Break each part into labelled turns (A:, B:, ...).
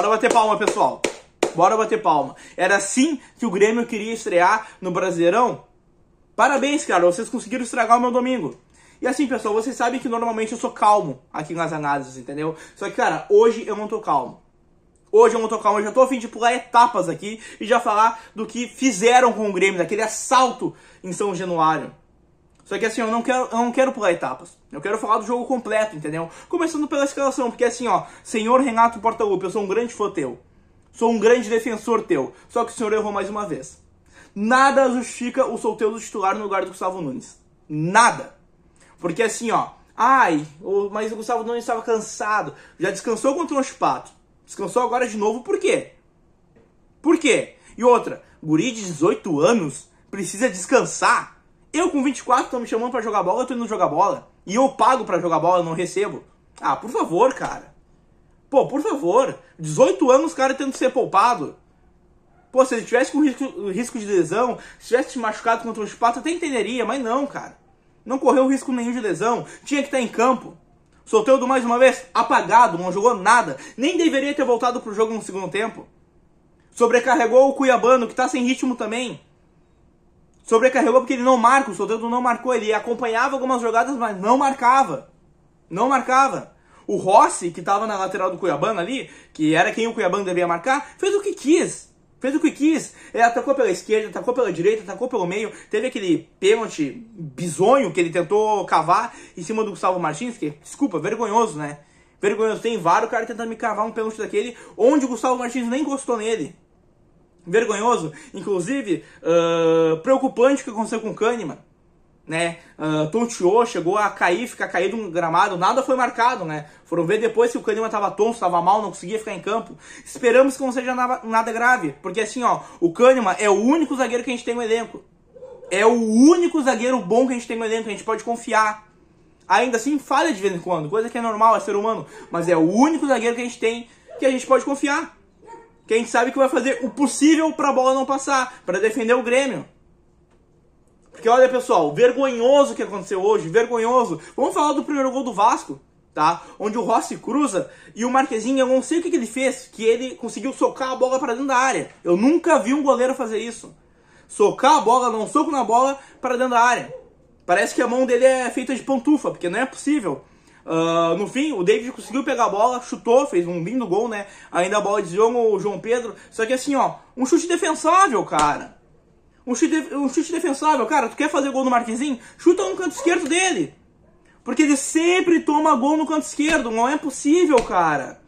A: Bora bater palma, pessoal. Bora bater palma. Era assim que o Grêmio queria estrear no Brasileirão? Parabéns, cara. Vocês conseguiram estragar o meu domingo. E assim, pessoal, vocês sabem que normalmente eu sou calmo aqui nas análises, entendeu? Só que, cara, hoje eu não tô calmo. Hoje eu não tô calmo, eu já tô a fim de pular etapas aqui e já falar do que fizeram com o Grêmio, daquele assalto em São Januário. Só que assim, eu não quero, eu não quero pular etapas. Eu quero falar do jogo completo, entendeu? Começando pela escalação, porque assim, ó, senhor Renato Portaluppi, eu sou um grande fã teu. Sou um grande defensor teu. Só que o senhor errou mais uma vez. Nada justifica o solteiro titular no lugar do Gustavo Nunes. Nada. Porque assim, ó, ai, mas o Gustavo Nunes estava cansado. Já descansou contra o Pato. Descansou agora de novo, por quê? Por quê? E outra, guri de 18 anos precisa descansar. Eu com 24 tô me chamando para jogar bola, eu tô indo jogar bola. E eu pago para jogar bola, não recebo. Ah, por favor, cara. Pô, por favor. 18 anos, cara, tendo que ser poupado. Pô, se ele tivesse com risco, risco de lesão, se tivesse machucado contra o Espato, até entenderia, mas não, cara. Não correu risco nenhum de lesão, tinha que estar tá em campo. Soteudo, mais uma vez, apagado, não jogou nada. Nem deveria ter voltado pro jogo no segundo tempo. Sobrecarregou o Cuiabano, que tá sem ritmo também sobrecarregou porque ele não marca, o Soteldo não marcou, ele acompanhava algumas jogadas, mas não marcava. Não marcava. O Rossi, que estava na lateral do Cuiabano ali, que era quem o Cuiabano devia marcar, fez o que quis. Fez o que quis. Ele atacou pela esquerda, atacou pela direita, atacou pelo meio. Teve aquele pênalti bizonho que ele tentou cavar em cima do Gustavo Martins, que, desculpa, vergonhoso, né? Vergonhoso. Tem vários caras tentando me cavar um pênalti daquele, onde o Gustavo Martins nem gostou nele vergonhoso, inclusive uh, preocupante o que aconteceu com o Kahneman. Né? Uh, tonteou, chegou a cair, ficar caído um gramado, nada foi marcado. Né? Foram ver depois se o Kahneman estava tonto, estava mal, não conseguia ficar em campo. Esperamos que não seja nada, nada grave, porque assim, ó, o Kahneman é o único zagueiro que a gente tem no elenco. É o único zagueiro bom que a gente tem no elenco, que a gente pode confiar ainda assim falha de vez em quando, coisa que é normal, é ser humano, mas é o único zagueiro que a gente tem que a gente pode confiar que a gente sabe que vai fazer o possível para a bola não passar, para defender o Grêmio. Porque olha, pessoal, vergonhoso que aconteceu hoje, vergonhoso. Vamos falar do primeiro gol do Vasco, tá? Onde o Rossi cruza e o Marquezinho, eu não sei o que, que ele fez, que ele conseguiu socar a bola para dentro da área. Eu nunca vi um goleiro fazer isso. Socar a bola, não soco na bola para dentro da área. Parece que a mão dele é feita de pantufa, porque não é possível. Uh, no fim, o David conseguiu pegar a bola, chutou, fez um lindo gol, né? Ainda a bola desviou o João Pedro. Só que assim, ó, um chute defensável, cara. Um chute, um chute defensável, cara. Tu quer fazer gol no Marquezinho Chuta no canto esquerdo dele. Porque ele sempre toma gol no canto esquerdo. Não é possível, cara.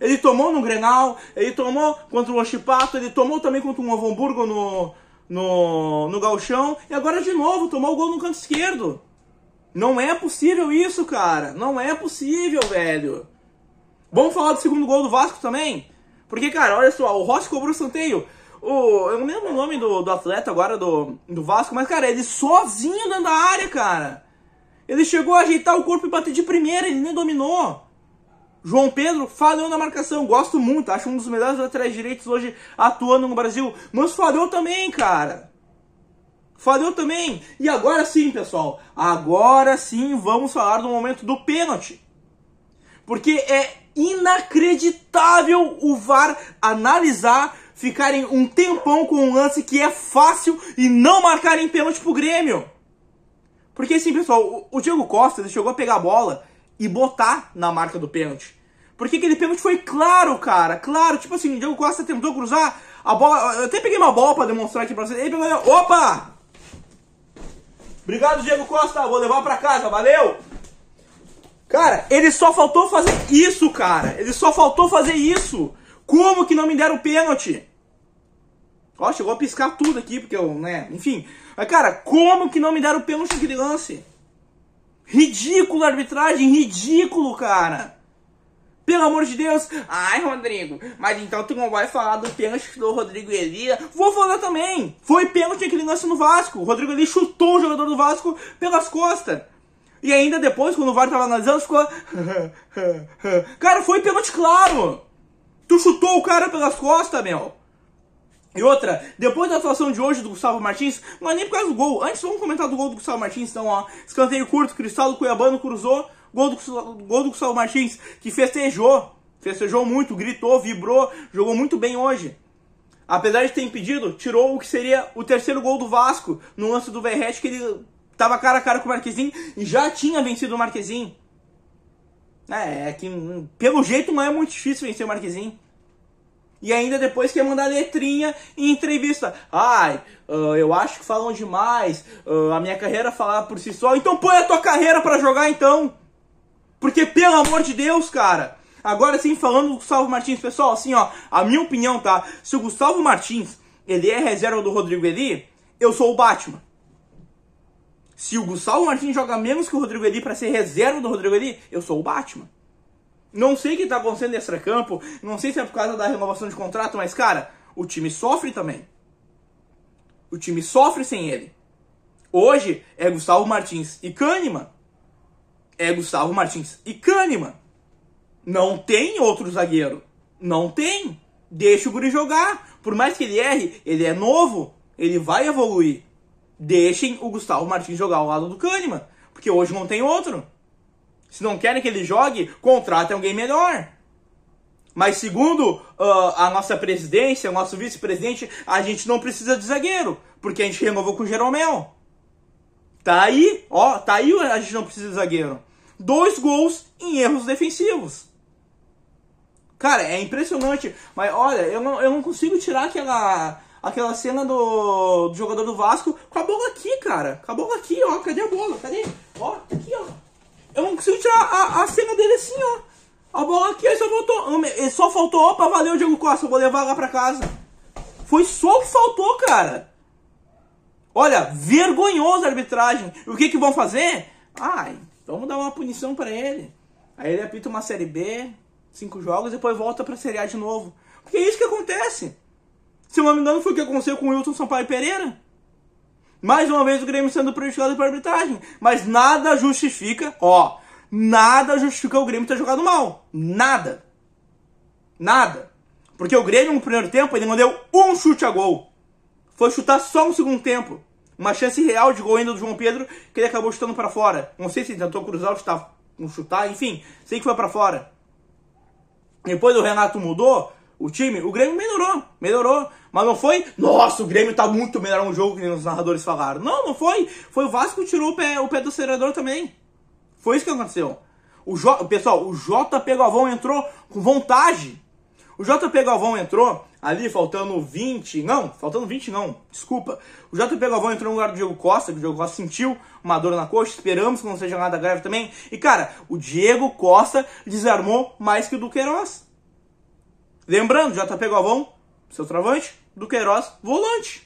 A: Ele tomou no Grenal, ele tomou contra o Ochipato, ele tomou também contra o Novamburgo no, no, no Galchão. E agora de novo, tomou o gol no canto esquerdo. Não é possível isso, cara. Não é possível, velho. Vamos falar do segundo gol do Vasco também? Porque, cara, olha só, o Rossi cobrou o santeio. O, eu não lembro o nome do, do atleta agora do, do Vasco, mas, cara, ele sozinho dentro da área, cara. Ele chegou a ajeitar o corpo e bater de primeira, ele nem dominou. João Pedro falhou na marcação, gosto muito, acho um dos melhores laterais direitos hoje atuando no Brasil, mas falhou também, cara. Falhou também. E agora sim, pessoal. Agora sim vamos falar do momento do pênalti. Porque é inacreditável o VAR analisar, ficarem um tempão com um lance que é fácil e não marcarem pênalti pro Grêmio. Porque sim pessoal, o Diego Costa ele chegou a pegar a bola e botar na marca do pênalti. Porque aquele pênalti foi claro, cara, claro. Tipo assim, o Diego Costa tentou cruzar a bola. Eu até peguei uma bola para demonstrar aqui pra vocês. Ele pegou, opa! Obrigado, Diego Costa. Vou levar pra casa, valeu! Cara, ele só faltou fazer isso, cara. Ele só faltou fazer isso. Como que não me deram pênalti? Ó, chegou a piscar tudo aqui, porque eu, né, enfim. Mas, cara, como que não me deram pênalti naquele lance? Ridículo a arbitragem, ridículo, cara. Pelo amor de Deus! Ai, Rodrigo, mas então tu não vai falar do pênalti do Rodrigo Elia? Vou falar também! Foi pênalti aquele lance no Vasco. O Rodrigo Elia chutou o jogador do Vasco pelas costas. E ainda depois, quando o VAR tava analisando, ficou... cara, foi pênalti claro! Tu chutou o cara pelas costas, meu! E outra, depois da atuação de hoje do Gustavo Martins, não é nem por causa do gol. Antes, vamos comentar do gol do Gustavo Martins, então, ó. Escanteio curto, Cristaldo Cuiabano cruzou Gol do, gol do Gustavo Martins, que festejou, festejou muito, gritou, vibrou, jogou muito bem hoje. Apesar de ter impedido, tirou o que seria o terceiro gol do Vasco no lance do Verrete, que ele tava cara a cara com o Marquezinho e já tinha vencido o Marquezinho. É, é que hum, pelo jeito não é muito difícil vencer o Marquezinho. E ainda depois quer mandar letrinha em entrevista. Ai, uh, eu acho que falam demais. Uh, a minha carreira falar por si só. Então põe a tua carreira para jogar então. Porque, pelo amor de Deus, cara. Agora sim, falando do Gustavo Martins, pessoal, assim, ó, a minha opinião, tá? Se o Gustavo Martins, ele é reserva do Rodrigo Eli, eu sou o Batman. Se o Gustavo Martins joga menos que o Rodrigo Eli para ser reserva do Rodrigo Eli, eu sou o Batman. Não sei o que está acontecendo no campo não sei se é por causa da renovação de contrato, mas, cara, o time sofre também. O time sofre sem ele. Hoje é Gustavo Martins e Kahneman é Gustavo Martins e Kahneman. Não tem outro zagueiro. Não tem. Deixa o Guri jogar. Por mais que ele erre, ele é novo, ele vai evoluir. Deixem o Gustavo Martins jogar ao lado do Kahneman, porque hoje não tem outro. Se não querem que ele jogue, contratem alguém melhor. Mas segundo uh, a nossa presidência, o nosso vice-presidente, a gente não precisa de zagueiro, porque a gente renovou com o Jeromel. Tá aí, ó, tá aí a gente não precisa de zagueiro dois gols em erros defensivos. Cara, é impressionante. Mas olha, eu não, eu não consigo tirar aquela, aquela cena do, do jogador do Vasco com a bola aqui, cara. Com a bola aqui, ó. Cadê a bola? Cadê? Ó, tá aqui, ó. Eu não consigo tirar a, a cena dele assim, ó. A bola aqui, aí só faltou. Hum, só faltou, opa, valeu, o Diego Costa, eu vou levar lá pra casa. Foi só o que faltou, cara. Olha, vergonhosa a arbitragem. E o que que vão fazer? Ai, Vamos dar uma punição para ele. Aí ele apita uma Série B, cinco jogos, e depois volta pra Série A de novo. Porque é isso que acontece. Se não me engano, foi o que aconteceu com o Wilson Sampaio Pereira. Mais uma vez o Grêmio sendo prejudicado pela arbitragem. Mas nada justifica, ó, nada justifica o Grêmio ter jogado mal. Nada. Nada. Porque o Grêmio no primeiro tempo, ele não deu um chute a gol. Foi chutar só no segundo tempo. Uma chance real de gol ainda do João Pedro, que ele acabou chutando para fora. Não sei se ele tentou cruzar ou chutar, chutar, enfim, sei que foi para fora. Depois o Renato mudou o time, o Grêmio melhorou, melhorou. Mas não foi, nossa, o Grêmio tá muito melhor no jogo, que os narradores falaram. Não, não foi. Foi o Vasco que tirou o pé, o pé do acelerador também. Foi isso que aconteceu. O J, pessoal, o JP Galvão entrou com vontade. O JP Galvão entrou ali faltando 20, não, faltando 20 não, desculpa. O JP Galvão entrou no lugar do Diego Costa, que o Diego Costa sentiu uma dor na coxa, esperamos que não seja nada grave também. E cara, o Diego Costa desarmou mais que o Duqueiroz. Lembrando, JP Galvão, seu travante, Duqueiroz, volante.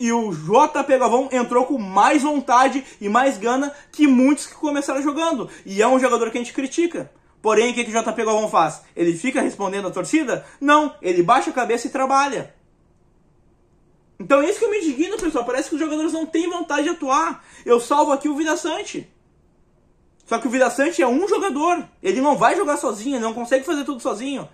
A: E o JP Galvão entrou com mais vontade e mais gana que muitos que começaram jogando. E é um jogador que a gente critica. Porém, o que, que o JP Galvão faz? Ele fica respondendo a torcida? Não, ele baixa a cabeça e trabalha. Então é isso que eu me indigno, pessoal. Parece que os jogadores não têm vontade de atuar. Eu salvo aqui o Vida Sante. Só que o Vida Sante é um jogador. Ele não vai jogar sozinho, ele não consegue fazer tudo sozinho.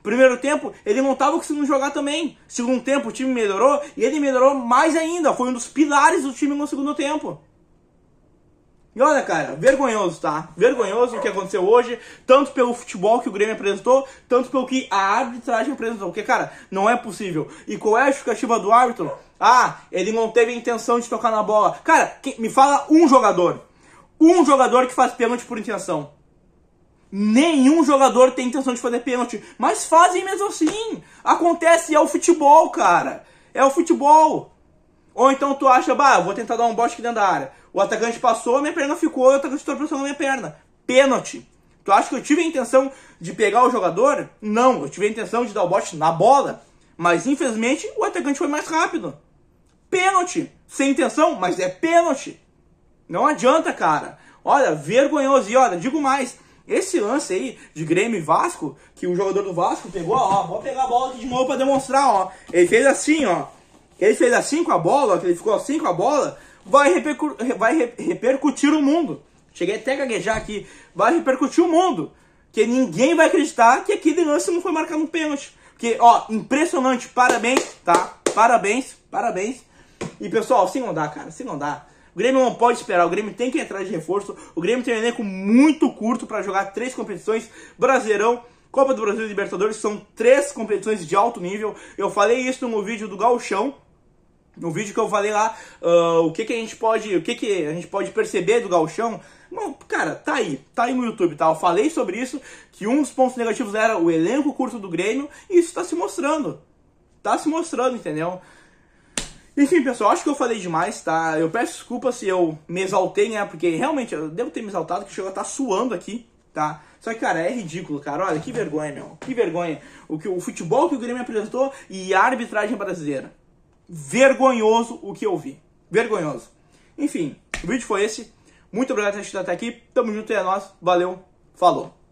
A: Primeiro tempo, ele não estava conseguindo jogar também. Segundo tempo, o time melhorou e ele melhorou mais ainda. Foi um dos pilares do time no segundo tempo. E olha, cara, vergonhoso, tá? Vergonhoso o que aconteceu hoje, tanto pelo futebol que o Grêmio apresentou, tanto pelo que a arbitragem apresentou. Porque, cara, não é possível. E qual é a justificativa do árbitro? Ah, ele não teve a intenção de tocar na bola. Cara, que, me fala um jogador. Um jogador que faz pênalti por intenção. Nenhum jogador tem intenção de fazer pênalti. Mas fazem mesmo assim. Acontece, é o futebol, cara. É o futebol. Ou então tu acha, bah, vou tentar dar um bote aqui dentro da área. O atacante passou, minha perna ficou, o atacante tropeçou na minha perna. Pênalti. Tu acha que eu tive a intenção de pegar o jogador? Não, eu tive a intenção de dar o bote na bola. Mas infelizmente o atacante foi mais rápido. Pênalti. Sem intenção, mas é pênalti. Não adianta, cara. Olha, vergonhoso. E olha, digo mais. Esse lance aí de Grêmio e Vasco, que o jogador do Vasco pegou, ó, vou pegar a bola aqui de novo pra demonstrar, ó. Ele fez assim, ó ele fez assim com a bola, que ele ficou assim com a bola, vai, repercu vai repercutir o mundo. Cheguei até a gaguejar aqui. Vai repercutir o mundo. Que ninguém vai acreditar que aqui de lance não foi marcado um pênalti. Porque, ó, impressionante. Parabéns, tá? Parabéns, parabéns. E, pessoal, se não dá, cara, se não dá. O Grêmio não pode esperar, o Grêmio tem que entrar de reforço. O Grêmio tem um elenco muito curto para jogar três competições: Brasileirão, Copa do Brasil e Libertadores. São três competições de alto nível. Eu falei isso no vídeo do Galchão no vídeo que eu falei lá, uh, o que, que a gente pode, o que, que a gente pode perceber do galchão? Não, cara, tá aí, tá aí no YouTube, tá? Eu falei sobre isso, que um dos pontos negativos era o elenco curto do Grêmio, e isso tá se mostrando. Tá se mostrando, entendeu? Enfim, pessoal, acho que eu falei demais, tá? Eu peço desculpa se eu me exaltei, né? Porque realmente eu devo ter me exaltado, que chegou a estar tá suando aqui, tá? Só que, cara, é ridículo, cara. Olha, que vergonha, meu. Que vergonha. O, que, o futebol que o Grêmio apresentou e a arbitragem brasileira vergonhoso o que eu vi. Vergonhoso. Enfim, o vídeo foi esse. Muito obrigado por assistir até aqui. Tamo junto e é nóis. Valeu, falou.